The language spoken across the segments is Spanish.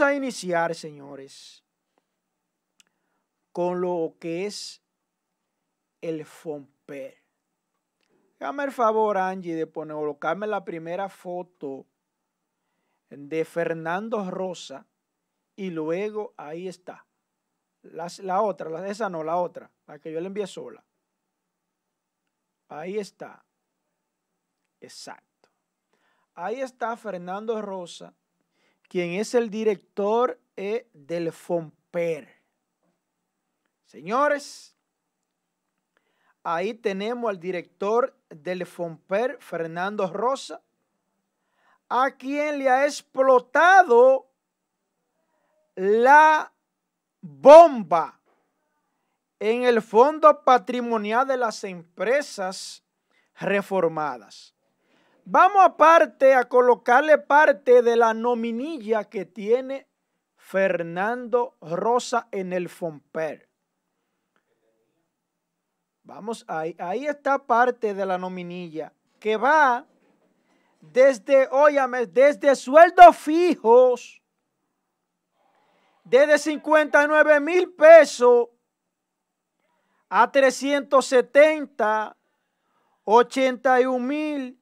a iniciar, señores, con lo que es el FOMPER. Dame el favor, Angie, de poner, colocarme la primera foto de Fernando Rosa y luego ahí está. la otra, esa no, la otra, la que yo le envié sola. Ahí está. Exacto. Ahí está Fernando Rosa quien es el director eh, del FOMPER. Señores, ahí tenemos al director del FOMPER, Fernando Rosa, a quien le ha explotado la bomba en el fondo patrimonial de las empresas reformadas. Vamos aparte a colocarle parte de la nominilla que tiene Fernando Rosa en el Fomper. Vamos ahí. Ahí está parte de la nominilla que va desde, óyame, desde sueldos fijos, desde 59 mil pesos a 370, 81 mil,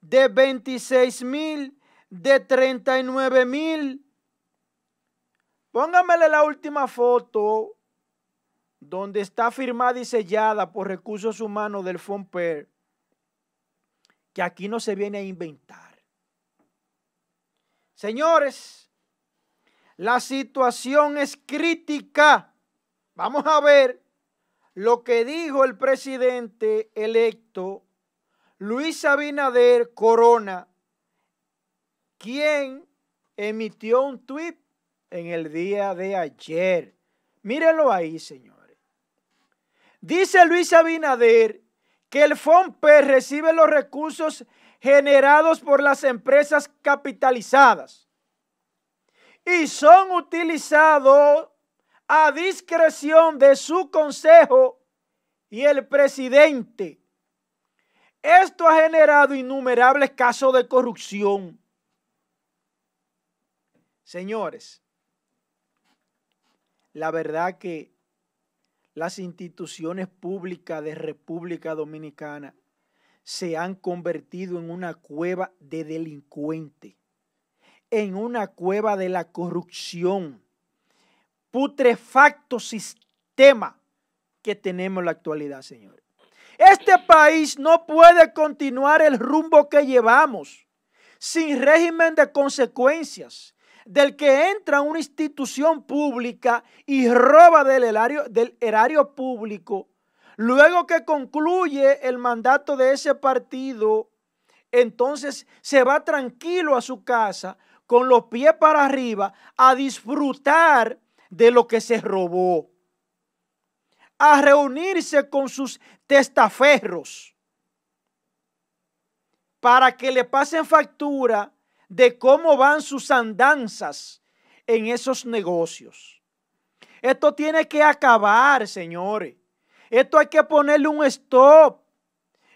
de 26 mil, de 39 mil. Póngamele la última foto donde está firmada y sellada por recursos humanos del FOMPER, que aquí no se viene a inventar. Señores, la situación es crítica. Vamos a ver lo que dijo el presidente electo Luis Abinader Corona, quien emitió un tuit en el día de ayer. Mírenlo ahí, señores. Dice Luis Abinader que el FOMPE recibe los recursos generados por las empresas capitalizadas y son utilizados a discreción de su consejo y el presidente esto ha generado innumerables casos de corrupción. Señores, la verdad que las instituciones públicas de República Dominicana se han convertido en una cueva de delincuentes, en una cueva de la corrupción, putrefacto sistema que tenemos en la actualidad, señores. Este país no puede continuar el rumbo que llevamos sin régimen de consecuencias del que entra una institución pública y roba del erario, del erario público, luego que concluye el mandato de ese partido, entonces se va tranquilo a su casa con los pies para arriba a disfrutar de lo que se robó a reunirse con sus testaferros para que le pasen factura de cómo van sus andanzas en esos negocios. Esto tiene que acabar, señores. Esto hay que ponerle un stop.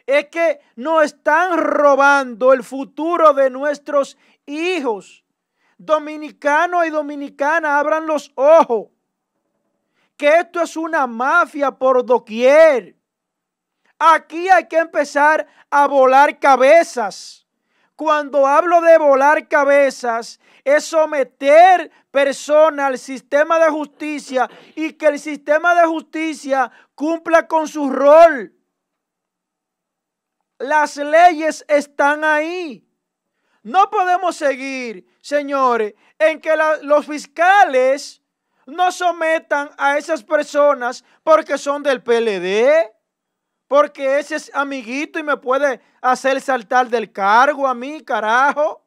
Es que nos están robando el futuro de nuestros hijos. Dominicano y dominicana, abran los ojos que esto es una mafia por doquier. Aquí hay que empezar a volar cabezas. Cuando hablo de volar cabezas, es someter personas al sistema de justicia y que el sistema de justicia cumpla con su rol. Las leyes están ahí. No podemos seguir, señores, en que los fiscales no sometan a esas personas porque son del PLD, porque ese es amiguito y me puede hacer saltar del cargo a mí, carajo.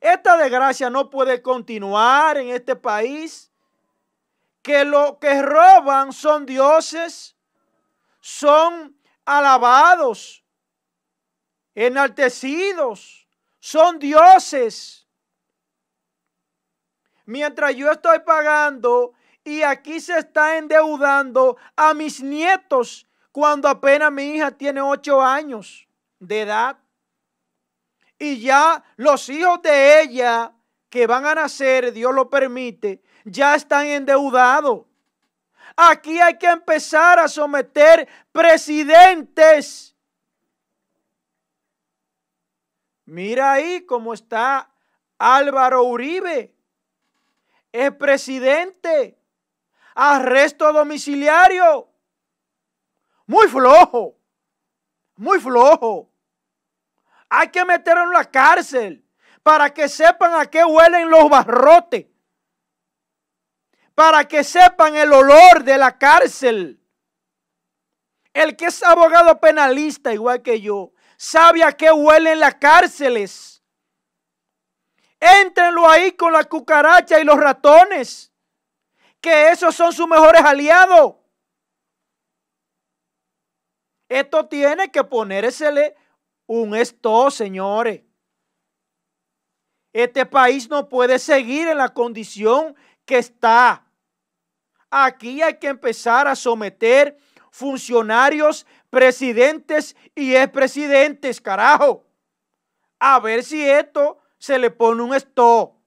Esta desgracia no puede continuar en este país, que lo que roban son dioses, son alabados, enaltecidos, son dioses mientras yo estoy pagando y aquí se está endeudando a mis nietos cuando apenas mi hija tiene ocho años de edad. Y ya los hijos de ella que van a nacer, Dios lo permite, ya están endeudados. Aquí hay que empezar a someter presidentes. Mira ahí cómo está Álvaro Uribe es presidente. Arresto domiciliario. Muy flojo. Muy flojo. Hay que meterlo en la cárcel para que sepan a qué huelen los barrotes. Para que sepan el olor de la cárcel. El que es abogado penalista, igual que yo, sabe a qué huelen las cárceles. Éntrenlo ahí con la cucaracha y los ratones, que esos son sus mejores aliados. Esto tiene que ponérsele un esto, señores. Este país no puede seguir en la condición que está. Aquí hay que empezar a someter funcionarios, presidentes y expresidentes, carajo. A ver si esto se le pone un stop.